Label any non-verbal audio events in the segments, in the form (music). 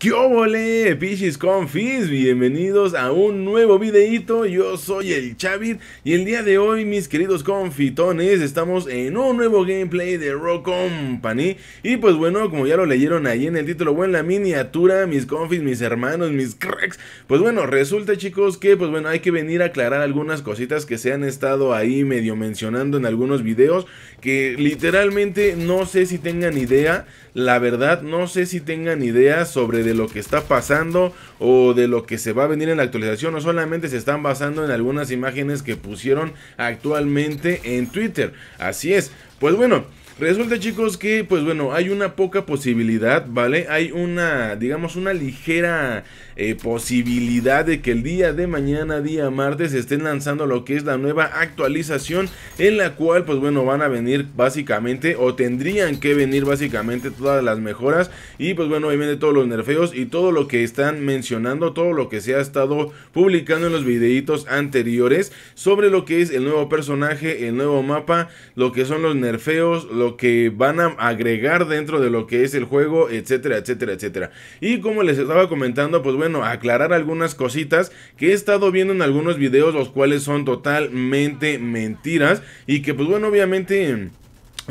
¿Qué ole, Pichis Confis? Bienvenidos a un nuevo videito. Yo soy el Chavit y el día de hoy, mis queridos confitones, estamos en un nuevo gameplay de Rock Company. Y pues bueno, como ya lo leyeron ahí en el título o en la miniatura, mis confis, mis hermanos, mis cracks. Pues bueno, resulta chicos que pues bueno, hay que venir a aclarar algunas cositas que se han estado ahí medio mencionando en algunos videos que literalmente no sé si tengan idea, la verdad no sé si tengan idea sobre de lo que está pasando o de lo que se va a venir en la actualización, no solamente se están basando en algunas imágenes que pusieron actualmente en Twitter. Así es, pues bueno. Resulta chicos que pues bueno, hay una poca posibilidad, ¿vale? Hay una, digamos, una ligera eh, posibilidad de que el día de mañana, día martes, estén lanzando lo que es la nueva actualización en la cual pues bueno, van a venir básicamente o tendrían que venir básicamente todas las mejoras y pues bueno, ahí vienen todos los nerfeos y todo lo que están mencionando, todo lo que se ha estado publicando en los videitos anteriores sobre lo que es el nuevo personaje, el nuevo mapa, lo que son los nerfeos, lo que van a agregar dentro de lo que es el juego, etcétera, etcétera, etcétera. Y como les estaba comentando, pues bueno, aclarar algunas cositas que he estado viendo en algunos videos, los cuales son totalmente mentiras y que pues bueno, obviamente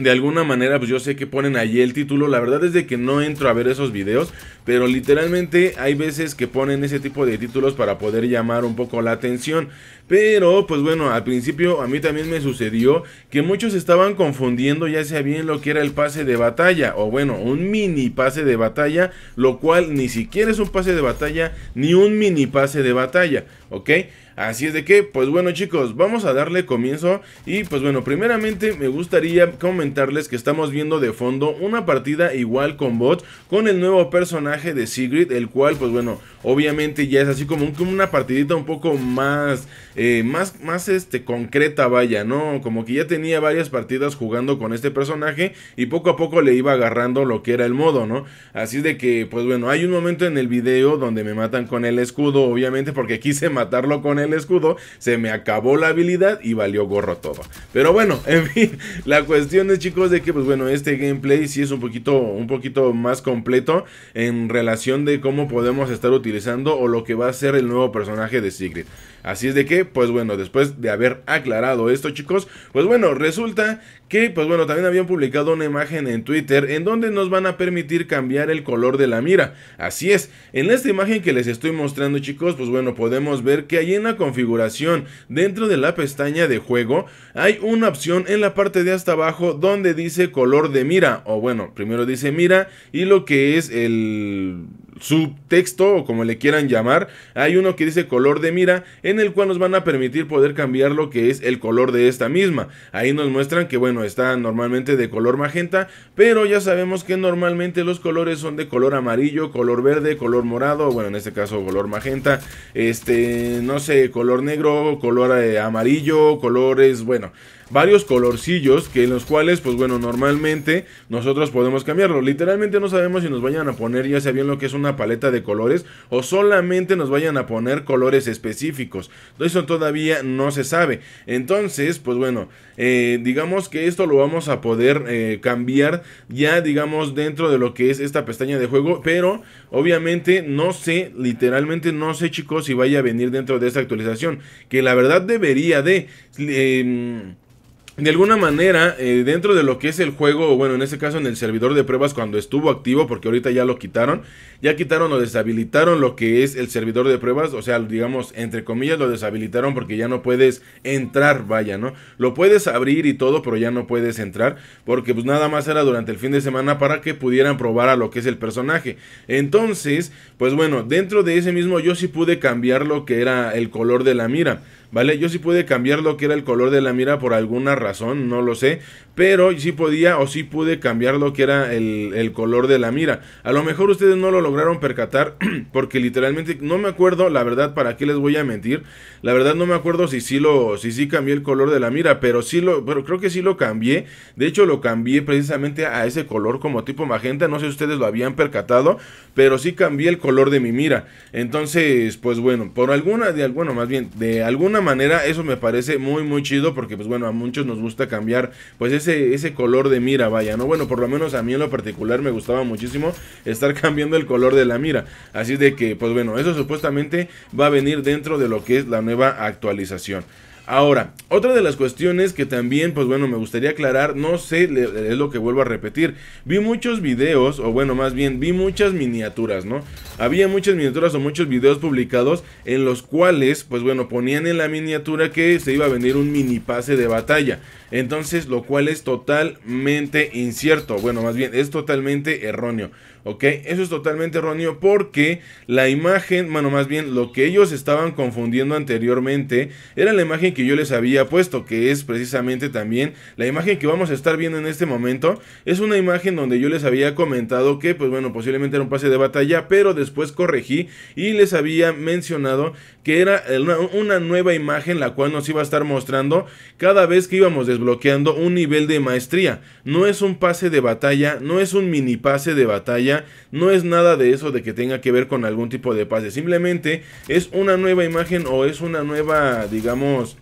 de alguna manera, pues yo sé que ponen allí el título. La verdad es de que no entro a ver esos videos, pero literalmente hay veces que ponen ese tipo de títulos para poder llamar un poco la atención. Pero, pues bueno, al principio a mí también me sucedió que muchos estaban confundiendo ya sea bien lo que era el pase de batalla, o bueno, un mini pase de batalla, lo cual ni siquiera es un pase de batalla, ni un mini pase de batalla, ¿ok? Así es de que, pues bueno chicos, vamos a darle comienzo y pues bueno, primeramente me gustaría comentarles que estamos viendo de fondo una partida igual con Bot, con el nuevo personaje de Sigrid, el cual pues bueno, obviamente ya es así como, una partidita un poco más, eh, más, más este, concreta vaya, ¿no? Como que ya tenía varias partidas jugando con este personaje y poco a poco le iba agarrando lo que era el modo, ¿no? Así de que, pues bueno, hay un momento en el video donde me matan con el escudo, obviamente porque quise matarlo con él escudo, se me acabó la habilidad y valió gorro todo. Pero bueno, (laughs) en fin, la cuestión es chicos de que pues bueno, este gameplay sí es un poquito, un poquito más completo en relación de cómo podemos estar utilizando o lo que va a ser el nuevo personaje de Sigrid. Así es de que, pues bueno, después de haber aclarado esto, chicos, pues bueno, resulta que, pues bueno, también habían publicado una imagen en Twitter en donde nos van a permitir cambiar el color de la mira. Así es, en esta imagen que les estoy mostrando, chicos, pues bueno, podemos ver que hay en la configuración, dentro de la pestaña de juego, hay una opción en la parte de hasta abajo donde dice color de mira, o bueno, primero dice mira y lo que es el subtexto o como le quieran llamar, hay uno que dice color de mira en el cual nos van a permitir poder cambiar lo que es el color de esta misma. Ahí nos muestran que bueno, está normalmente de color magenta, pero ya sabemos que normalmente los colores son de color amarillo, color verde, color morado, bueno, en este caso color magenta, este, no sé, color negro, color eh, amarillo, colores, bueno, varios colorcillos que en los cuales, pues bueno, normalmente nosotros podemos cambiarlo. Literalmente no sabemos si nos vayan a poner ya sea bien lo que es una paleta de colores o solamente nos vayan a poner colores específicos. Eso todavía no se sabe. Entonces, pues bueno, eh, digamos que esto lo vamos a poder eh, cambiar ya, digamos, dentro de lo que es esta pestaña de juego. Pero, obviamente, no sé, literalmente no sé, chicos, si vaya a venir dentro de esta actualización. Que la verdad debería de... Eh, de alguna manera, eh, dentro de lo que es el juego, bueno, en este caso en el servidor de pruebas cuando estuvo activo, porque ahorita ya lo quitaron, ya quitaron o deshabilitaron lo que es el servidor de pruebas, o sea, digamos, entre comillas lo deshabilitaron porque ya no puedes entrar, vaya, ¿no? Lo puedes abrir y todo, pero ya no puedes entrar, porque pues nada más era durante el fin de semana para que pudieran probar a lo que es el personaje. Entonces, pues bueno, dentro de ese mismo yo sí pude cambiar lo que era el color de la mira. ¿vale? Yo sí pude cambiar lo que era el color de la mira por alguna razón, no lo sé, pero sí podía o sí pude cambiar lo que era el, color de la mira. A lo mejor ustedes no lo lograron percatar (clears throat) porque literalmente no me acuerdo, la verdad, para qué les voy a mentir, la verdad no me acuerdo si sí lo, si sí cambié el color de la mira, pero sí lo, pero creo que sí lo cambié, de hecho lo cambié precisamente a ese color como tipo magenta, no sé si ustedes lo habían percatado, pero sí cambié el color de mi mira. Entonces, pues bueno, por alguna, de alguna, bueno, más bien, de alguna manera eso me parece muy muy chido porque pues bueno, a muchos nos gusta cambiar pues ese, ese color de mira, vaya, ¿no? Bueno, por lo menos a mí en lo particular me gustaba muchísimo estar (laughs) cambiando el color de la mira. Así de que pues bueno, eso supuestamente va a venir dentro de lo que es la nueva actualización. Ahora, otra de las cuestiones que también, pues bueno, me gustaría aclarar, no sé, es lo que vuelvo a repetir, vi muchos videos, o bueno, más bien, vi muchas miniaturas, ¿no? Había muchas miniaturas o muchos videos publicados en los cuales, pues bueno, ponían en la miniatura que se iba a venir un mini pase de batalla. Entonces, lo cual es totalmente incierto. Bueno, más bien, es totalmente erróneo. ¿Ok? Eso es totalmente erróneo porque la imagen, bueno, más bien, lo que ellos estaban confundiendo anteriormente era la imagen que yo les había puesto, que es precisamente también la imagen que vamos a estar viendo en este momento. Es una imagen donde yo les había comentado que, pues bueno, posiblemente era un pase de batalla, pero después corregí y les había mencionado que era una, nueva imagen la cual nos iba a estar mostrando cada vez que íbamos a bloqueando un nivel de maestría. No es un pase de batalla, no es un mini pase de batalla, no es nada de eso de que tenga que ver con algún tipo de pase. Simplemente es una nueva imagen o es una nueva, digamos,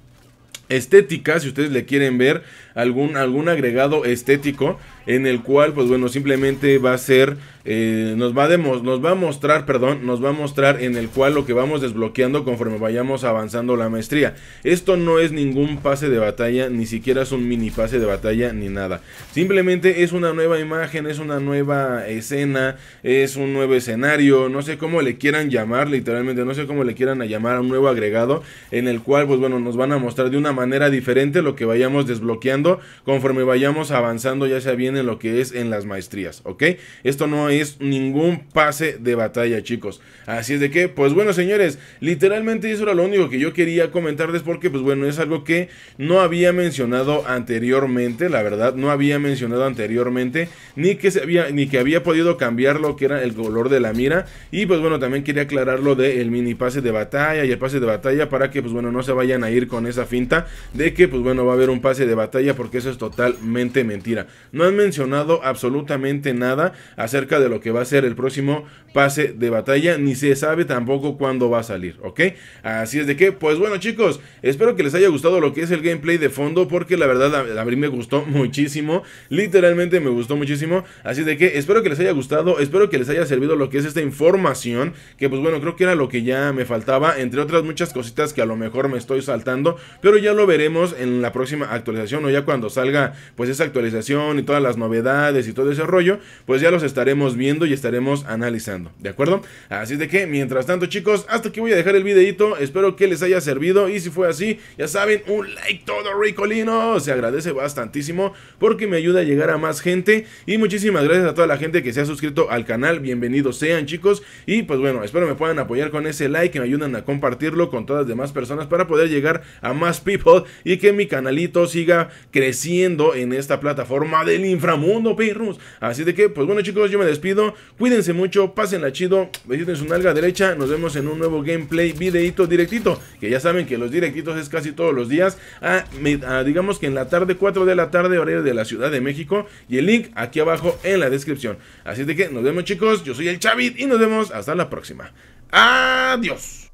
estética, si ustedes le quieren ver algún, algún agregado estético en el cual, pues bueno, simplemente va a ser, eh, nos, va a nos va a mostrar, perdón, nos va a mostrar en el cual lo que vamos desbloqueando conforme vayamos avanzando la maestría. Esto no es ningún pase de batalla, ni siquiera es un mini pase de batalla, ni nada. Simplemente es una nueva imagen, es una nueva escena, es un nuevo escenario, no sé cómo le quieran llamar, literalmente, no sé cómo le quieran llamar a un nuevo agregado, en el cual, pues bueno, nos van a mostrar de una manera diferente lo que vayamos desbloqueando conforme vayamos avanzando, ya sea bien en lo que es en las maestrías, ¿ok? Esto no es ningún pase de batalla, chicos. Así es de que, pues bueno, señores, literalmente eso era lo único que yo quería comentarles porque, pues bueno, es algo que no había mencionado anteriormente, la verdad, no había mencionado anteriormente, ni que, se había, ni que había podido cambiar lo que era el color de la mira. Y pues bueno, también quería aclararlo de del mini pase de batalla y el pase de batalla para que, pues bueno, no se vayan a ir con esa finta de que, pues bueno, va a haber un pase de batalla porque eso es totalmente mentira. No han mencionado mencionado absolutamente nada acerca de lo que va a ser el próximo pase de batalla, ni se sabe tampoco cuándo va a salir, ¿ok? Así es de que, pues bueno chicos, espero que les haya gustado lo que es el gameplay de fondo, porque la verdad a, mí me gustó (laughs) muchísimo, literalmente me gustó muchísimo, así de que espero que les haya gustado, espero que les haya servido lo que es esta información, que pues bueno, creo que era lo que ya me faltaba, entre otras muchas cositas que a lo mejor me estoy saltando, pero ya lo veremos en la próxima actualización o ya cuando salga pues esa actualización y todas las novedades y todo ese rollo, pues ya los estaremos viendo y estaremos analizando, ¿de acuerdo? Así de que, mientras tanto chicos, hasta aquí voy a dejar el videito, espero que les haya servido y si fue así, ya saben, un like todo ricolino, se agradece bastantísimo porque me ayuda a llegar a más gente y muchísimas gracias a toda la gente que se ha suscrito al canal, bienvenidos sean chicos y pues bueno, espero me puedan apoyar con ese like, que me ayudan a compartirlo con todas las demás personas para poder llegar a más people y que mi canalito siga creciendo en esta plataforma del infra mundo perros. Así de que, pues bueno, chicos, yo me despido. Cuídense mucho, pásenla chido. me en su nalga derecha. Nos vemos en un nuevo gameplay, videito directito. Que ya saben que los directitos es casi todos los días. digamos que en la tarde, 4 de la tarde, horario de la Ciudad de México. Y el link aquí abajo en la descripción. Así de que nos vemos, chicos. Yo soy el Chavit y nos vemos hasta la próxima. Adiós.